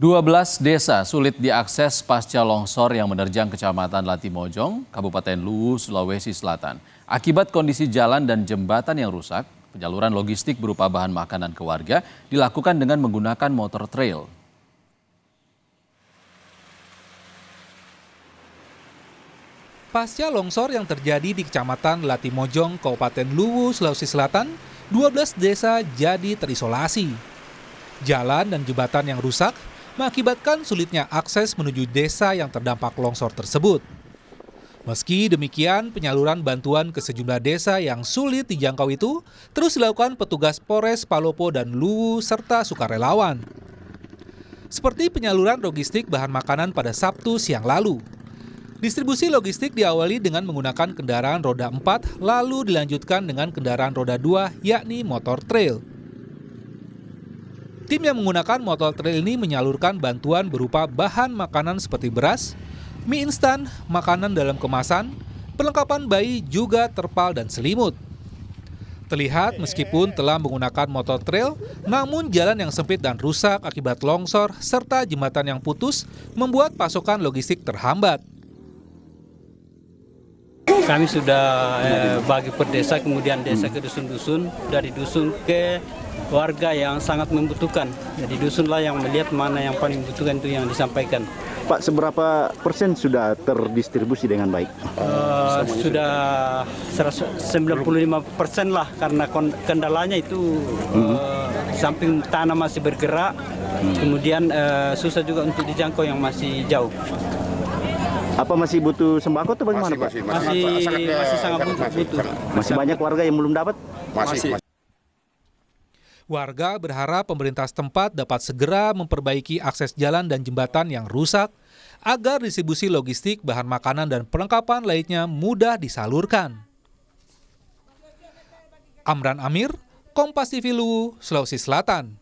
12 desa sulit diakses pasca longsor yang menerjang Kecamatan Latimojong, Kabupaten Luwu, Sulawesi Selatan. Akibat kondisi jalan dan jembatan yang rusak, penyaluran logistik berupa bahan makanan ke warga dilakukan dengan menggunakan motor trail. Pasca longsor yang terjadi di Kecamatan Latimojong, Kabupaten Luwu, Sulawesi Selatan, 12 desa jadi terisolasi. Jalan dan jembatan yang rusak mengakibatkan sulitnya akses menuju desa yang terdampak longsor tersebut. Meski demikian, penyaluran bantuan ke sejumlah desa yang sulit dijangkau itu terus dilakukan petugas Polres Palopo dan Luwu serta sukarelawan. Seperti penyaluran logistik bahan makanan pada Sabtu siang lalu. Distribusi logistik diawali dengan menggunakan kendaraan roda 4 lalu dilanjutkan dengan kendaraan roda 2 yakni motor trail. Tim yang menggunakan motor trail ini menyalurkan bantuan berupa bahan makanan seperti beras, mie instan, makanan dalam kemasan, perlengkapan bayi juga terpal dan selimut. Terlihat meskipun telah menggunakan motor trail, namun jalan yang sempit dan rusak akibat longsor serta jembatan yang putus membuat pasokan logistik terhambat. Kami sudah eh, bagi per desa, kemudian desa ke dusun-dusun, dari dusun ke warga yang sangat membutuhkan. Jadi dusunlah yang melihat mana yang paling membutuhkan itu yang disampaikan. Pak, seberapa persen sudah terdistribusi dengan baik? Uh, sudah 95 persen lah, karena kendalanya itu -hmm. uh, samping tanah masih bergerak, -hmm. kemudian uh, susah juga untuk dijangkau yang masih jauh. Apa masih butuh sembako atau bagaimana masih, Pak? Masih, masih, masih, masih, sangat, masih sangat butuh. Masih, butuh. masih, masih banyak warga yang belum dapat? Masih. masih. masih. Warga berharap pemerintah setempat dapat segera memperbaiki akses jalan dan jembatan yang rusak agar distribusi logistik, bahan makanan, dan perlengkapan lainnya mudah disalurkan. Amran Amir, Kompas TV Luwu, Sulawesi Selatan.